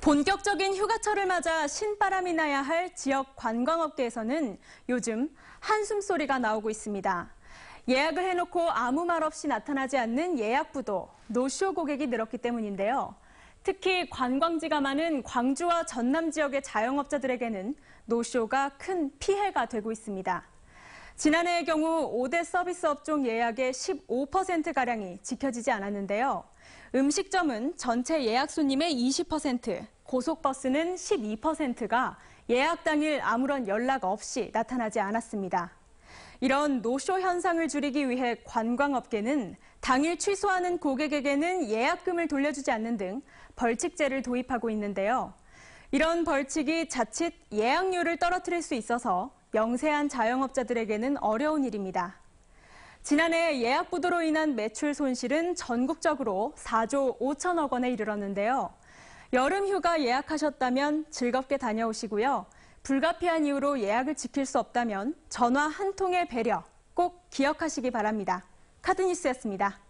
본격적인 휴가철을 맞아 신바람이 나야 할 지역 관광업계에서는 요즘 한숨 소리가 나오고 있습니다. 예약을 해놓고 아무 말 없이 나타나지 않는 예약부도 노쇼 고객이 늘었기 때문인데요. 특히 관광지가 많은 광주와 전남 지역의 자영업자들에게는 노쇼가 큰 피해가 되고 있습니다. 지난해의 경우 5대 서비스 업종 예약의 15%가량이 지켜지지 않았는데요. 음식점은 전체 예약 손님의 20%, 고속버스는 12%가 예약 당일 아무런 연락 없이 나타나지 않았습니다. 이런 노쇼 현상을 줄이기 위해 관광업계는 당일 취소하는 고객에게는 예약금을 돌려주지 않는 등 벌칙제를 도입하고 있는데요. 이런 벌칙이 자칫 예약률을 떨어뜨릴 수 있어서 영세한 자영업자들에게는 어려운 일입니다. 지난해 예약 부도로 인한 매출 손실은 전국적으로 4조 5천억 원에 이르렀는데요. 여름 휴가 예약하셨다면 즐겁게 다녀오시고요. 불가피한 이유로 예약을 지킬 수 없다면 전화 한 통의 배려 꼭 기억하시기 바랍니다. 카드뉴스였습니다.